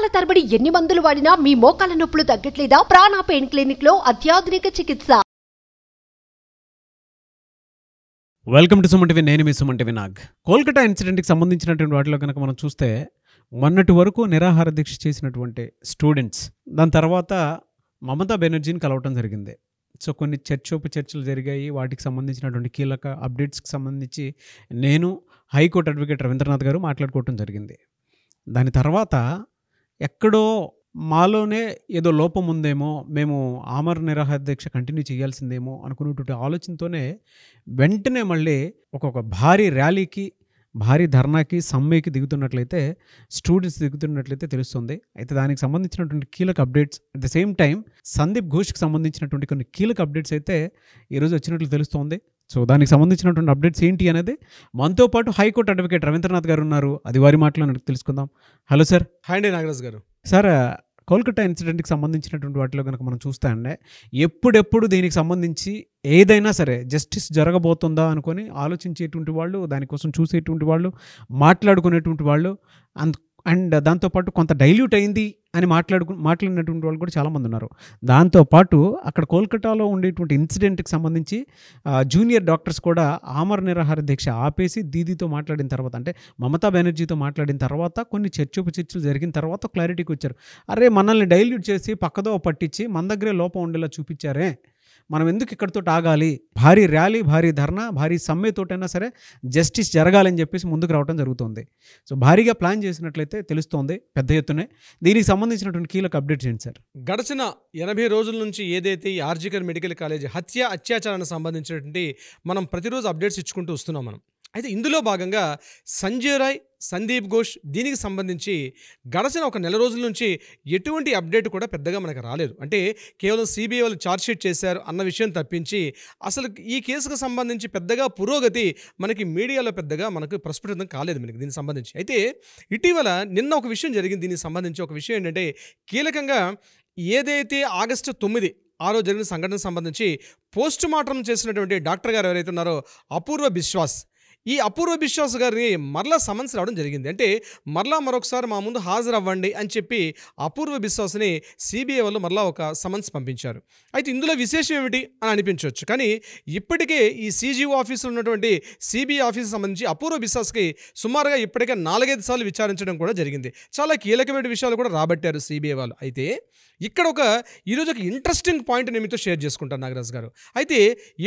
నెలల తరబడి ఎన్ని మందులు వాడినా మీ మోకాల నొప్పులు తగ్గట్లేదా ప్రాణ పెయిన్ క్లినిక్ లో అత్యాధునిక చికిత్స వెల్కమ్ టు సుమంటివి నేను మీ సుమంటివి నాగ్ కోల్కతా ఇన్సిడెంట్కి సంబంధించినటువంటి వాటిలో కనుక మనం చూస్తే మొన్నటి వరకు నిరాహార దీక్ష చేసినటువంటి స్టూడెంట్స్ దాని తర్వాత మమతా బెనర్జీని కలవటం జరిగింది సో కొన్ని చర్చోపు చర్చలు జరిగాయి వాటికి సంబంధించినటువంటి కీలక అప్డేట్స్కి సంబంధించి నేను హైకోర్టు అడ్వకేట్ రవీంద్రనాథ్ గారు మాట్లాడుకోవటం జరిగింది దాని తర్వాత ఎక్కడో మాలోనే ఏదో లోపం ఉందేమో మేము ఆమర నిరాహార దీక్ష కంటిన్యూ చేయాల్సిందేమో అనుకునేటువంటి ఆలోచనతోనే వెంటనే మళ్ళీ ఒక్కొక్క భారీ ర్యాలీకి భారీ ధర్నాకి సమ్మెకి దిగుతున్నట్లయితే స్టూడెంట్స్ దిగుతున్నట్లయితే తెలుస్తుంది అయితే దానికి సంబంధించినటువంటి కీలక updates at the same time Sandeep ఘోష్కి సంబంధించినటువంటి కొన్ని కీలక అప్డేట్స్ అయితే ఈరోజు వచ్చినట్లు తెలుస్తోంది సో దానికి సంబంధించినటువంటి అప్డేట్స్ ఏంటి అనేది మనతో పాటు హైకోర్టు అడ్వకేట్ రవీంద్రనాథ్ గారు ఉన్నారు అది వారి మాటలను తెలుసుకుందాం హలో సార్ హాయ్ అండి నాగరాజ్ గారు సార్ కోల్కతా ఇన్సిడెంట్కి సంబంధించినటువంటి వాటిలో కనుక మనం చూస్తా అంటే ఎప్పుడెప్పుడు దీనికి సంబంధించి ఏదైనా సరే జస్టిస్ జరగబోతుందా అనుకొని ఆలోచించేటువంటి వాళ్ళు దానికోసం చూసేటువంటి వాళ్ళు మాట్లాడుకునేటువంటి వాళ్ళు అంత అండ్ దాంతోపాటు కొంత డైల్యూట్ అయింది అని మాట్లాడుకు మాట్లాడినటువంటి వాళ్ళు కూడా చాలామంది ఉన్నారు దాంతోపాటు అక్కడ కోల్కతాలో ఉండేటువంటి ఇన్సిడెంట్కి సంబంధించి జూనియర్ డాక్టర్స్ కూడా ఆమర నిరాహార దీక్ష ఆపేసి దీదీతో మాట్లాడిన తర్వాత అంటే మమతా బెనర్జీతో మాట్లాడిన తర్వాత కొన్ని చర్చపు చర్చలు జరిగిన తర్వాత క్లారిటీకి వచ్చారు అరే మనల్ని డైల్యూట్ చేసి పక్కదో పట్టించి మన దగ్గరే లోపం ఉండేలా చూపించారే మనం ఎందుకు ఇక్కడితో ఆగాలి భారీ ర్యాలీ భారీ ధర్నా భారీ సమ్మెతోటైనా సరే జస్టిస్ జరగాలని చెప్పేసి ముందుకు రావడం జరుగుతుంది సో భారీగా ప్లాన్ చేసినట్లయితే తెలుస్తోంది పెద్ద ఎత్తునే దీనికి సంబంధించినటువంటి కీలక అప్డేట్స్ ఏంటి సార్ గడిచిన ఎనభై రోజుల నుంచి ఏదైతే ఆర్జికర్ మెడికల్ కాలేజ్ హత్య అత్యాచారానికి సంబంధించినటువంటి మనం ప్రతిరోజు అప్డేట్స్ ఇచ్చుకుంటూ వస్తున్నాం మనం అయితే ఇందులో భాగంగా సంజయ్ రాయ్ సందీప్ ఘోష్ దీనికి సంబంధించి గడచిన ఒక నెల రోజుల నుంచి ఎటువంటి అప్డేట్ కూడా పెద్దగా మనకు రాలేదు అంటే కేవలం సిబిఐ వాళ్ళు ఛార్జ్షీట్ చేశారు అన్న విషయం తప్పించి అసలు ఈ కేసుకు సంబంధించి పెద్దగా పురోగతి మనకి మీడియాలో పెద్దగా మనకు ప్రస్ఫుటం కాలేదు మనకి దీనికి సంబంధించి అయితే ఇటీవల నిన్న ఒక విషయం జరిగింది దీనికి సంబంధించి ఒక విషయం ఏంటంటే కీలకంగా ఏదైతే ఆగస్టు తొమ్మిది ఆ రోజు జరిగిన సంఘటనకు సంబంధించి పోస్ట్ మార్టం చేసినటువంటి డాక్టర్ గారు ఎవరైతే ఉన్నారో అపూర్వ బిశ్వాస్ ఈ అపూర్వ బిశ్వాస్ గారిని మరలా సమన్స్ రావడం జరిగింది అంటే మరలా మరొకసారి మా ముందు హాజరవ్వండి అని చెప్పి అపూర్వ బిశ్వాస్ని సిబిఐ వాళ్ళు మరలా ఒక సమన్స్ పంపించారు అయితే ఇందులో విశేషం ఏమిటి అని అనిపించవచ్చు కానీ ఇప్పటికే ఈ సీజీఓ ఆఫీసులో ఉన్నటువంటి సిబిఐ ఆఫీస్ సంబంధించి అపూర్వ బిశ్వాస్కి సుమారుగా ఇప్పటికే నాలుగైదు సార్లు విచారించడం కూడా జరిగింది చాలా కీలకమైన విషయాలు కూడా రాబట్టారు సిబిఐ వాళ్ళు అయితే ఇక్కడ ఒక ఈరోజు ఒక ఇంట్రెస్టింగ్ పాయింట్ నేను మీతో షేర్ చేసుకుంటాను నాగరాజ్ గారు అయితే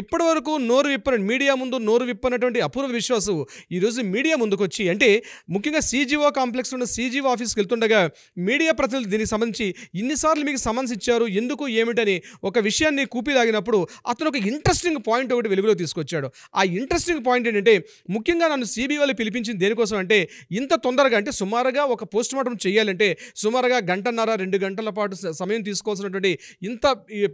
ఇప్పటివరకు నోరు విప్పన మీడియా ముందు నోరు విప్పనటువంటి అపూర్వ విశ్వాస్ విశ్వాసు ఈరోజు మీడియా ముందుకొచ్చి అంటే ముఖ్యంగా సీజీఓ కాంప్లెక్స్ ఉన్న సీజీఓ ఆఫీస్కి వెళ్తుండగా మీడియా ప్రతినిధులు దీనికి సంబంధించి ఇన్నిసార్లు మీకు సమన్స్ ఇచ్చారు ఎందుకు ఏమిటని ఒక విషయాన్ని కూపిలాగినప్పుడు అతను ఒక ఇంట్రెస్టింగ్ పాయింట్ ఒకటి వెలుగులో తీసుకొచ్చాడు ఆ ఇంట్రెస్టింగ్ పాయింట్ ఏంటంటే ముఖ్యంగా నన్ను సీబీఓలో పిలిపించింది దేనికోసం అంటే ఇంత తొందరగా అంటే సుమారుగా ఒక పోస్ట్ మార్టం చేయాలంటే సుమారుగా గంటన్నర రెండు గంటల పాటు సమయం తీసుకోవాల్సినటువంటి ఇంత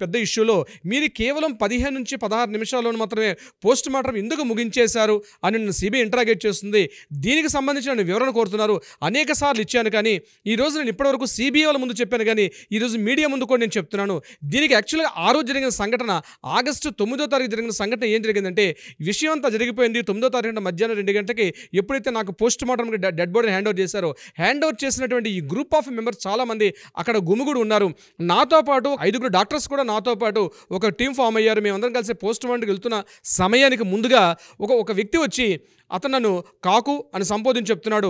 పెద్ద ఇష్యూలో మీరు కేవలం పదిహేను నుంచి పదహారు నిమిషాల్లోనూ మాత్రమే పోస్ట్ మార్టం ఎందుకు ముగించేశారు అని అని సిబిఐ ఇంటరాగేట్ చేస్తుంది దీనికి సంబంధించి నేను వివరణ కోరుతున్నారు అనేక సార్లు ఇచ్చాను కానీ ఈరోజు నేను ఇప్పటివరకు సిబిఐ వాళ్ళ ముందు చెప్పాను కానీ ఈరోజు మీడియా ముందు కూడా నేను చెప్తున్నాను దీనికి యాక్చువల్గా ఆ రోజు జరిగిన సంఘటన ఆగస్టు తొమ్మిదో తారీఖు జరిగిన సంఘటన ఏం జరిగిందంటే విషయం అంతా జరిగిపోయింది తొమ్మిదో తారీఖు మధ్యాహ్నం రెండు గంటకి ఎప్పుడైతే నాకు పోస్ట్ మార్టం డెడ్ బాడీని హ్యాండ్ ఓవర్ చేశారో హ్యాండ్ ఓవర్ చేసినటువంటి ఈ గ్రూప్ ఆఫ్ మెంబర్స్ చాలామంది అక్కడ గుమిగుడు ఉన్నారు నాతో పాటు ఐదుగురు డాక్టర్స్ కూడా నాతో పాటు ఒక టీం ఫామ్ అయ్యారు మేమందరం కలిసి పోస్ట్ మార్టంకి వెళ్తున్న సమయానికి ముందుగా ఒక ఒక వ్యక్తి వచ్చి see అతను నన్ను కాకు అని సంబోధించి చెప్తున్నాడు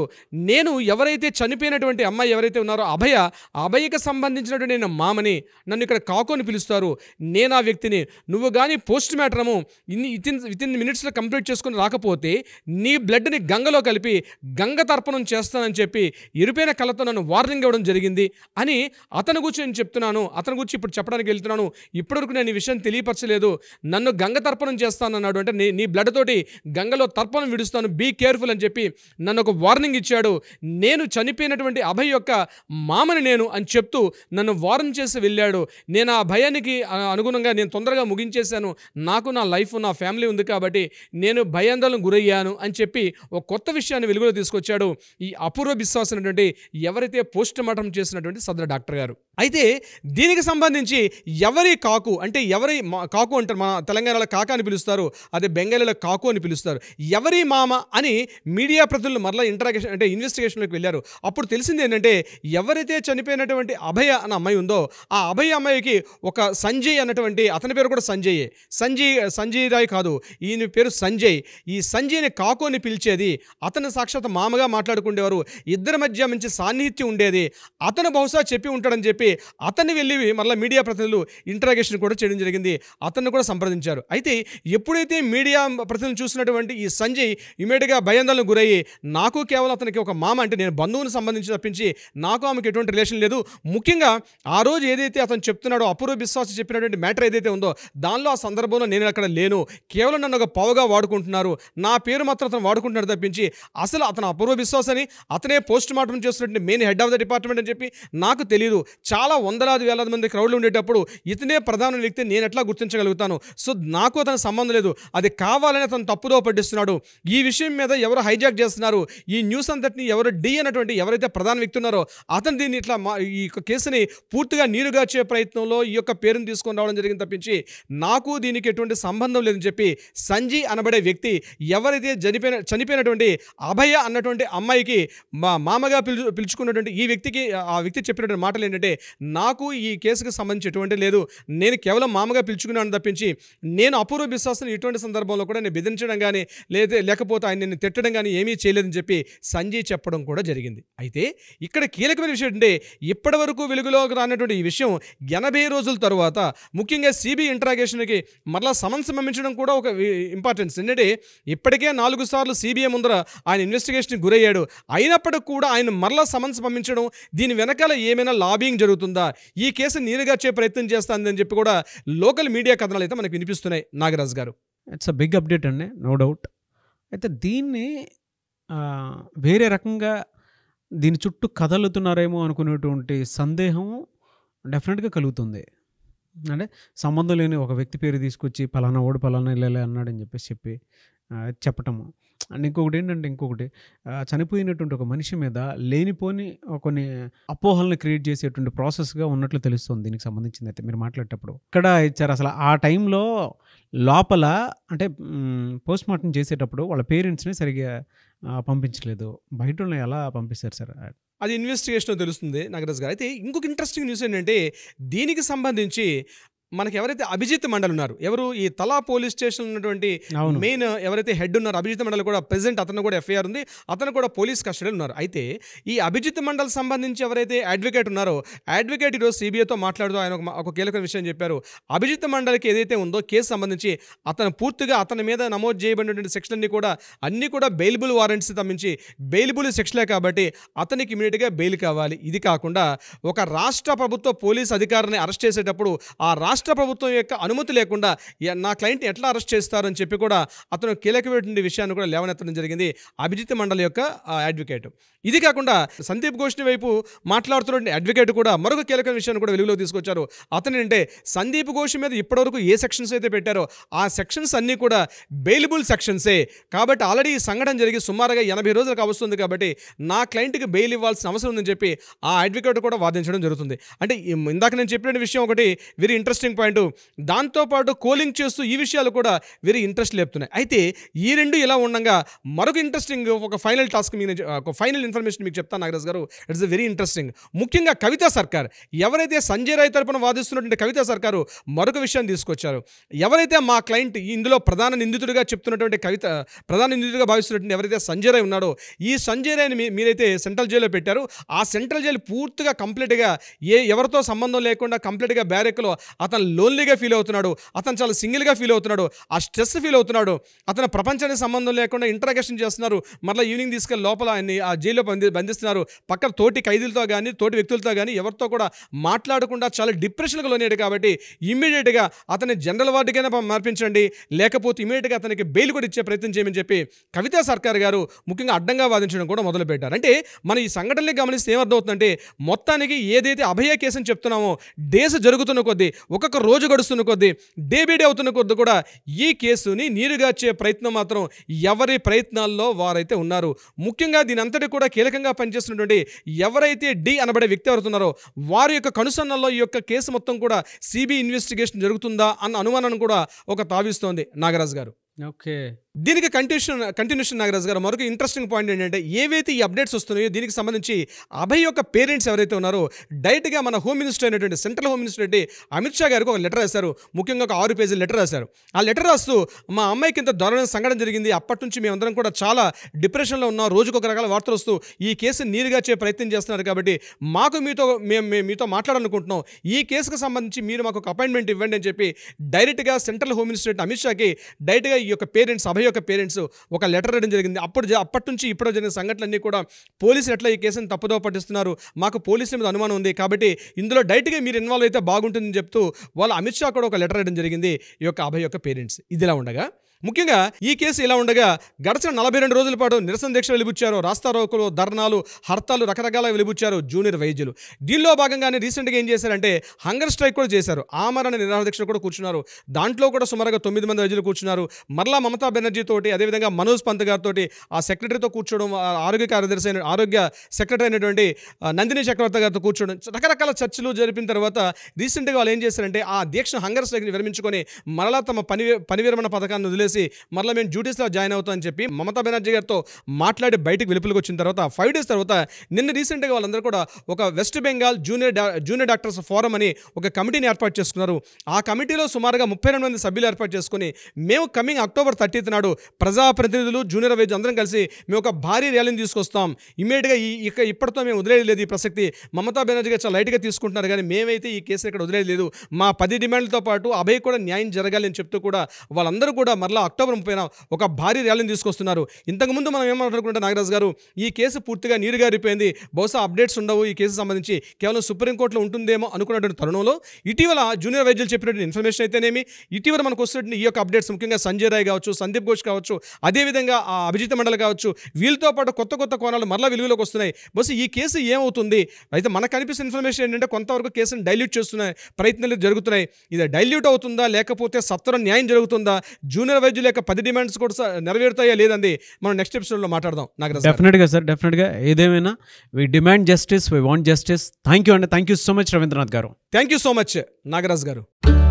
నేను ఎవరైతే చనిపోయినటువంటి అమ్మాయి ఎవరైతే ఉన్నారో అభయ అభయకి సంబంధించినటువంటి నేను మామని నన్ను ఇక్కడ కాకు అని పిలుస్తారు నేను ఆ వ్యక్తిని నువ్వు కానీ పోస్ట్ మ్యాటరము ఇన్ని ఇన్ విత్ ఇన్ మినిట్స్లో కంప్లీట్ చేసుకుని రాకపోతే నీ బ్లడ్ని గంగలో కలిపి గంగ తర్పణం చేస్తానని చెప్పి ఎరిపోయిన కళ్ళతో నన్ను వార్నింగ్ ఇవ్వడం జరిగింది అని అతని గురించి నేను చెప్తున్నాను అతని గురించి ఇప్పుడు చెప్పడానికి వెళ్తున్నాను ఇప్పటివరకు నేను ఈ విషయం తెలియపరచలేదు నన్ను గంగ తర్పణం చేస్తానన్నాడు అంటే నీ నీ బ్లడ్ తోటి గంగలో తర్పణం విడు చేస్తాను బీ కేర్ఫుల్ అని చెప్పి నన్ను ఒక వార్నింగ్ ఇచ్చాడు నేను చనిపోయినటువంటి అభయ్ యొక్క మామని నేను అని చెప్తూ నన్ను వార్న్ చేసి వెళ్ళాడు నేను ఆ భయానికి అనుగుణంగా నేను తొందరగా ముగించేశాను నాకు నా లైఫ్ నా ఫ్యామిలీ ఉంది కాబట్టి నేను భయాందోళన గురయ్యాను అని చెప్పి ఒక కొత్త విషయాన్ని వెలుగులో తీసుకొచ్చాడు ఈ అపూర్వ విశ్వాసం అనేటువంటి ఎవరైతే పోస్ట్ మార్టం చేసినటువంటి సదర డాక్టర్ గారు అయితే దీనికి సంబంధించి ఎవరి కాకు అంటే ఎవరి కాకు అంటారు మన తెలంగాణలో కాక అని పిలుస్తారు అదే బెంగాలీలో కాకు అని పిలుస్తారు ఎవరి మా మామ అని మీడియా ప్రతినిధులు మరలా ఇంటరాగేషన్ అంటే ఇన్వెస్టిగేషన్లోకి వెళ్ళారు అప్పుడు తెలిసింది ఏంటంటే ఎవరైతే చనిపోయినటువంటి అభయ అన్న అమ్మాయి ఉందో ఆ అభయ అమ్మాయికి ఒక సంజయ్ అన్నటువంటి అతని పేరు కూడా సంజయ్ సంజయ్ సంజయ్ రాయ్ కాదు ఈయన పేరు సంజయ్ ఈ సంజయ్ని కాకోని పిలిచేది అతను సాక్షాత్ మామగా మాట్లాడుకుండేవారు ఇద్దరి మధ్య మంచి సాన్నిహిత్యం ఉండేది అతను బహుశా చెప్పి ఉంటాడని చెప్పి అతన్ని వెళ్ళి మళ్ళీ మీడియా ప్రతినిధులు ఇంటరాగేషన్ కూడా చేయడం జరిగింది అతన్ని కూడా సంప్రదించారు అయితే ఎప్పుడైతే మీడియా ప్రతినిధులు చూసినటువంటి ఈ సంజయ్ ఇమీడియట్గా భయాందోళన గురయ్యి నాకు కేవలం అతనికి ఒక మామ అంటే నేను బంధువుని సంబంధించి తప్పించి నాకు ఆమెకి ఎటువంటి రిలేషన్ లేదు ముఖ్యంగా ఆ రోజు ఏదైతే అతను చెప్తున్నాడో అపూర్వ విశ్వాసం చెప్పినటువంటి మ్యాటర్ ఏదైతే ఉందో దానిలో ఆ సందర్భంలో నేను అక్కడ లేను కేవలం నన్ను ఒక పవగా వాడుకుంటున్నారు నా పేరు మాత్రం అతను వాడుకుంటున్నాడు తప్పించి అసలు అతను అపూర్వ విశ్వాసని అతనే పోస్ట్ మార్టం చేస్తున్నటువంటి main head of the department అని చెప్పి నాకు తెలియదు చాలా వందలాది వేలాది మంది క్రౌడ్లు ఉండేటప్పుడు ఇతనే ప్రధాన వ్యక్తి నేను ఎట్లా గుర్తించగలుగుతాను సో నాకు అతను సంబంధం లేదు అది కావాలని అతను తప్పుదో పడ్డిస్తున్నాడు ఈ ఈ విషయం మీద ఎవరు హైజాక్ చేస్తున్నారు ఈ న్యూస్ అంతటిని ఎవరు డి అన్నటువంటి ఎవరైతే ప్రధాన వ్యక్తి ఉన్నారో అతను దీన్ని ఇట్లా మా ఈ యొక్క కేసుని పూర్తిగా నీరుగార్చే ప్రయత్నంలో ఈ యొక్క పేరును తీసుకొని రావడం జరిగింది తప్పించి నాకు దీనికి ఎటువంటి సంబంధం లేదని చెప్పి సంజీ అనబడే వ్యక్తి ఎవరైతే చనిపోయిన చనిపోయినటువంటి అభయ అన్నటువంటి అమ్మాయికి మా మామగా పిలుచు పిలుచుకున్నటువంటి ఈ వ్యక్తికి ఆ వ్యక్తి చెప్పినటువంటి మాటలు ఏంటంటే నాకు ఈ కేసుకి సంబంధించి ఎటువంటి లేదు నేను కేవలం మామగా పిలుచుకున్నాను తప్పించి నేను అపూర్వ విశ్వాసం ఇటువంటి సందర్భంలో కూడా నేను బెదిరించడం కానీ లేదా లేకపోతే లేకపోతే ఆయన నిన్ను తిట్టడం కానీ ఏమీ చేయలేదని చెప్పి సంజయ్ చెప్పడం కూడా జరిగింది అయితే ఇక్కడ కీలకమైన విషయం అంటే ఇప్పటి వరకు వెలుగులోకి రానటువంటి ఈ విషయం ఎనభై రోజుల తర్వాత ముఖ్యంగా సిబిఐ ఇంట్రాగేషన్కి మరలా సమన్స్ పంపించడం కూడా ఒక ఇంపార్టెన్స్ ఎందుకంటే ఇప్పటికే నాలుగు సార్లు సిబిఐ ముందర ఆయన ఇన్వెస్టిగేషన్ గురయ్యాడు అయినప్పటికీ కూడా ఆయన మరలా సమన్స్ పంపించడం దీని వెనకాల ఏమైనా లాబింగ్ జరుగుతుందా ఈ కేసు నీరుగార్చే ప్రయత్నం చేస్తుందని చెప్పి కూడా లోకల్ మీడియా కథనాలు అయితే మనకు వినిపిస్తున్నాయి Nagaraj garu it's a big update అండి నో డౌట్ అయితే దీన్ని వేరే రకంగా దీని చుట్టూ కదలుతున్నారేమో అనుకునేటువంటి సందేహం డెఫినెట్గా కలుగుతుంది అంటే సంబంధం లేని ఒక వ్యక్తి పేరు తీసుకొచ్చి పలానా ఓడి పలానా వెళ్ళాలి అన్నాడని చెప్పేసి చెప్పి చెప్పటము అండ్ ఇంకొకటి ఏంటంటే ఇంకొకటి చనిపోయినటువంటి ఒక మనిషి మీద లేనిపోని కొన్ని అపోహలను క్రియేట్ చేసేటువంటి ప్రాసెస్గా ఉన్నట్లు తెలుస్తుంది దీనికి సంబంధించింది అయితే మీరు మాట్లాడేటప్పుడు ఇక్కడ ఇచ్చారు అసలు ఆ టైంలో లోపల అంటే పోస్ట్ మార్టం చేసేటప్పుడు వాళ్ళ పేరెంట్స్ని సరిగ్గా పంపించలేదు బయట ఎలా పంపిస్తారు సార్ అది ఇన్వెస్టిగేషన్ తెలుస్తుంది నాగరాజ్ గారు అయితే ఇంకొక ఇంట్రెస్టింగ్ న్యూస్ ఏంటంటే దీనికి సంబంధించి మనకి ఎవరైతే అభిజిత్ మండల్ ఉన్నారు ఎవరు ఈ తలా పోలీస్ స్టేషన్ ఉన్నటువంటి మెయిన్ ఎవరైతే హెడ్ ఉన్నారు అభిజిత్ మండల్ కూడా ప్రెసెంట్ అతను కూడా ఎఫ్ఐఆర్ ఉంది అతను కూడా పోలీస్ కస్టడీలో ఉన్నారు అయితే ఈ అభిజిత్ మండల్ సంబంధించి ఎవరైతే అడ్వకేట్ ఉన్నారో అడ్వకేట్ ఈరోజు సిబిఐతో మాట్లాడుతూ ఆయన ఒక కీలక విషయం చెప్పారు అభిజిత్ మండల్కి ఏదైతే ఉందో కేసు సంబంధించి అతను పూర్తిగా అతని మీద నమోదు చేయబడినటువంటి సెక్షన్లన్నీ కూడా అన్నీ కూడా బెయిల్బుల్ వారెంట్స్ తప్పించి బెయిల్బుల్ సెక్షలే కాబట్టి అతనికి ఇమీడియట్గా బెయిల్ కావాలి ఇది కాకుండా ఒక రాష్ట్ర ప్రభుత్వ పోలీస్ అధికారిని అరెస్ట్ చేసేటప్పుడు ఆ రాష్ట్ర రాష్ట్ర ప్రభుత్వం యొక్క అనుమతి లేకుండా నా క్లయింట్ని ఎట్లా అరెస్ట్ చేస్తారని చెప్పి కూడా అతను కీలకమైనటువంటి విషయాన్ని కూడా లేవనెత్తడం జరిగింది అభిజిత్ మండలి యొక్క అడ్వకేట్ ఇది కాకుండా సందీప్ ఘోష్ని వైపు మాట్లాడుతున్న అడ్వకేట్ కూడా మరొక కీలక విషయాన్ని కూడా వెలుగులోకి తీసుకొచ్చారు అతను అంటే సందీప్ ఘోష్ మీద ఇప్పటివరకు ఏ సెక్షన్స్ అయితే పెట్టారో ఆ సెక్షన్స్ అన్నీ కూడా బెయిలబుల్ సెక్షన్సే కాబట్టి ఆల్రెడీ సంఘటన జరిగి సుమారుగా ఎనభై రోజులకు అవస్తుంది కాబట్టి నా క్లయింట్కి బెయిల్ ఇవ్వాల్సిన అవసరం ఉందని చెప్పి ఆ అడ్వకేట్ కూడా వాదించడం జరుగుతుంది అంటే ఇందాక నేను చెప్పిన విషయం ఒకటి వెరీ ఇంట్రెస్టింగ్ ఇంట్రెస్టింగ్ పాయింట్ దాంతోపాటు కోలింగ్ చేస్తూ ఈ విషయాలు కూడా వెరీ ఇంట్రెస్ట్ లేపుతున్నాయి అయితే ఈ రెండు ఇలా ఉండగా మరొక ఇంట్రెస్టింగ్ ఒక ఫైనల్ టాస్క్ మీ ఒక ఫైనల్ ఇన్ఫర్మేషన్ మీకు చెప్తాను Nagaraj garu it's very interesting ముఖ్యంగా కవితా సర్కార్ ఎవరైతే సంజయ్ రాయ్ తరపున వాదిస్తున్నటువంటి కవితా సర్కారు మరొక విషయాన్ని తీసుకొచ్చారు ఎవరైతే మా క్లయింట్ ఇందులో ప్రధాన నిందితుడిగా చెప్తున్నటువంటి కవిత ప్రధాన నిందితుడిగా భావిస్తున్నటువంటి ఎవరైతే సంజయ్ రాయ్ ఉన్నాడో ఈ సంజయ్ రాయ్ని మీరైతే సెంట్రల్ జైల్లో పెట్టారు ఆ సెంట్రల్ జైలు పూర్తిగా కంప్లీట్గా ఏ ఎవరితో సంబంధం లేకుండా కంప్లీట్గా బ్యారెక్లో అతను అతను లోన్లీగా ఫీల్ అవుతున్నాడు అతను చాలా సింగిల్గా ఫీల్ అవుతున్నాడు ఆ స్ట్రెస్ ఫీల్ అవుతున్నాడు అతను ప్రపంచానికి సంబంధం లేకుండా ఇంటరాగేషన్ చేస్తున్నారు మరలా ఈవినింగ్ తీసుకెళ్ళి లోపల ఆయన్ని ఆ జైల్లో బంధి బంధిస్తున్నారు పక్క తోటి ఖైదీలతో కానీ తోటి వ్యక్తులతో కానీ ఎవరితో కూడా మాట్లాడకుండా చాలా డిప్రెషన్కి లోనేడు కాబట్టి ఇమ్మీడియట్గా అతని జనరల్ వార్డుకైనా మార్పించండి లేకపోతే ఇమీడియట్గా అతనికి బెయిల్ కూడా ఇచ్చే ప్రయత్నం చేయమని చెప్పి కవితా సర్కార్ గారు ముఖ్యంగా అడ్డంగా వాదించడం కూడా మొదలుపెట్టారు అంటే మన ఈ సంఘటనలే గమనిస్తే ఏమర్థమవుతుందంటే మొత్తానికి ఏదైతే అభయ కేసు అని చెప్తున్నామో డేస్ జరుగుతున్న కొద్దీ ఒక ఒక్కొక్క రోజు గడుస్తున్న కొద్దీ డేబిడే అవుతున్న కొద్ది కూడా ఈ కేసుని నీరుగార్చే ప్రయత్నం మాత్రం ఎవరి ప్రయత్నాల్లో వారైతే ఉన్నారు ముఖ్యంగా దీని అంతటి కూడా కీలకంగా పనిచేస్తున్నటువంటి ఎవరైతే డి అనబడే వ్యక్తి ఎవరుతున్నారో వారి యొక్క కనుసన్నల్లో ఈ యొక్క కేసు మొత్తం కూడా సిబిఐ ఇన్వెస్టిగేషన్ జరుగుతుందా అన్న అనుమానం కూడా ఒక తావిస్తోంది నాగరాజు గారు ఓకే దీనికి కంటిన్యూషన్ కంటిన్యూషన్ నాగరాజ్ గారు మరొక ఇంట్రెస్టింగ్ పాయింట్ ఏంటంటే ఏవైతే ఈ అప్డేట్స్ వస్తున్నాయో దీనికి సంబంధించి అభయ్ యొక్క పేరెంట్స్ ఎవరైతే ఉన్నారో డైరెక్ట్గా మన హోమ్ మినిస్టర్ అయినటువంటి సెంట్రల్ హోమ్ మినిస్టర్ అయితే అమిత్ షా గారికి ఒక లెటర్ రాశారు ముఖ్యంగా ఒక ఆరు పేజీ లెటర్ రాశారు ఆ లెటర్ రాస్తూ మా అమ్మాయికి ఇంత దారుణం సంఘటన జరిగింది అప్పటి నుంచి మేమందరం కూడా చాలా డిప్రెషన్లో ఉన్నాం రోజుకు ఒక రకాల వార్తలు వస్తూ ఈ కేసుని చే ప్రయత్నం చేస్తున్నారు కాబట్టి మాకు మీతో మేము మీతో మాట్లాడాలనుకుంటున్నాం ఈ కేసుకు సంబంధించి మీరు మాకు ఒక అపాయింట్మెంట్ ఇవ్వండి అని చెప్పి డైరెక్ట్గా సెంట్రల్ హోమ్ మినిస్టర్ అమిత్ షాకి డైరెక్ట్గా ఈ యొక్క పేరెంట్స్ అభయ యొక్క పేరెంట్స్ ఒక లెటర్ రాయడం జరిగింది అప్పుడు అప్పటి నుంచి ఇప్పుడు జరిగిన సంఘటనలన్నీ కూడా పోలీసులు ఎట్లా ఈ కేసును తప్పుదో పట్టిస్తున్నారు మాకు పోలీసుల మీద అనుమానం ఉంది కాబట్టి ఇందులో డైరెక్ట్గా మీరు ఇన్వాల్వ్ అయితే బాగుంటుందని చెప్తూ వాళ్ళు అమిత్ షా కూడా ఒక లెటర్ రాయడం జరిగింది ఈ యొక్క అభయ్ యొక్క పేరెంట్స్ ఇదిలా ఉండగా ముఖ్యంగా ఈ కేసు ఇలా ఉండగా గడిచిన నలభై రెండు రోజుల పాటు నిరసన దీక్ష వెలిబుచ్చారు రాస్తారోకులు ధర్నాలు హర్తాలు రకరకాల వెలిబుచ్చారు జూనియర్ వైద్యులు దీనిలో భాగంగానే రీసెంట్గా ఏం చేశారంటే హంగర్ స్ట్రైక్ కూడా చేశారు ఆమరణ నిరాహార దీక్ష కూడా కూర్చున్నారు దాంట్లో కూడా సుమారుగా తొమ్మిది మంది వైద్యులు కూర్చున్నారు మరలా మమతా బెనర్జీ తోటి అదేవిధంగా మనోజ్ పంత్ గారితో ఆ సెక్రటరీతో కూర్చోవడం ఆరోగ్య కార్యదర్శి అయిన ఆరోగ్య సెక్రటరీ అయినటువంటి నందిని చక్రవర్తి గారితో కూర్చోవడం రకరకాల చర్చలు జరిపిన తర్వాత రీసెంట్గా వాళ్ళు ఏం చేశారంటే ఆ దీక్ష హంగర్ స్ట్రైక్ని విరమించుకొని మరలా తమ పని పని విరమణ పథకాన్ని చేసి మరలా మేము డ్యూటీస్లో జాయిన్ అవుతామని చెప్పి మమతా బెనర్జీ గారితో మాట్లాడి బయటకు వెలుపులకు వచ్చిన తర్వాత ఫైవ్ డేస్ తర్వాత నిన్న రీసెంట్గా వాళ్ళందరూ కూడా ఒక West Bengal junior junior doctors forum అని ఒక కమిటీని ఏర్పాటు చేసుకున్నారు ఆ కమిటీలో సుమారుగా ముప్పై రెండు మంది సభ్యులు ఏర్పాటు చేసుకుని మేము కమింగ్ అక్టోబర్ థర్టీత్ నాడు ప్రజాప్రతినిధులు జూనియర్ వైద్యులు అందరం కలిసి మేము ఒక భారీ ర్యాలీని తీసుకొస్తాం ఇమీడియట్గా ఈ ఇక ఇప్పటితో మేము వదిలేదు ఈ ప్రసక్తి మమతా బెనర్జీ గారు చాలా లైట్గా తీసుకుంటున్నారు కానీ మేమైతే ఈ కేసు ఇక్కడ వదిలేదు మా పది డిమాండ్లతో పాటు అభయ్ కూడా న్యాయం జరగాలి అని చెప్తూ కూడా వాళ్ళందరూ కూడా మరలా మరలా అక్టోబర్ ముప్పై ఒక భారీ ర్యాలీని తీసుకొస్తున్నారు ఇంతకుముందు మనం ఏమనుకుంటే నాగరాజు గారు ఈ కేసు పూర్తిగా నీరుగారిపోయింది బహుశా అప్డేట్స్ ఉండవు ఈ కేసు సంబంధించి కేవలం సుప్రీంకోర్టులో ఉంటుందేమో అనుకున్నటువంటి తరుణంలో ఇటీవల జూనియర్ వైద్యులు చెప్పినటువంటి ఇన్ఫర్మేషన్ అయితేనేమి ఇటీవల మనకు వస్తున్నటువంటి ఈ యొక్క అప్డేట్స్ ముఖ్యంగా సంజయ్ రాయ్ కావచ్చు సందీప్ ఘోష్ కావచ్చు అదేవిధంగా అభిజిత్ మండలి కావచ్చు వీళ్ళతో పాటు కొత్త కొత్త కోణాలు మరలా వెలుగులోకి వస్తున్నాయి బస్ ఈ కేసు ఏమవుతుంది అయితే మనకు కనిపిస్తున్న ఇన్ఫర్మేషన్ ఏంటంటే కొంతవరకు కేసును డైల్యూట్ చేస్తున్నాయి ప్రయత్నాలు జరుగుతున్నాయి ఇది డైల్యూట్ అవుతుందా లేకపోతే సత్వరం న్యాయం జరుగుతుందా జూనియర్ కావేజ్ లేక పది డిమాండ్స్ కూడా నెరవేరుతాయా లేదండి మనం నెక్స్ట్ ఎపిసోడ్లో మాట్లాడదాం నాకు డెఫినెట్గా సార్ డెఫినెట్గా ఏదేమైనా we demand justice we want justice thank you అండి thank you so much Ravindranath garu thank you so much Nagaraj గారు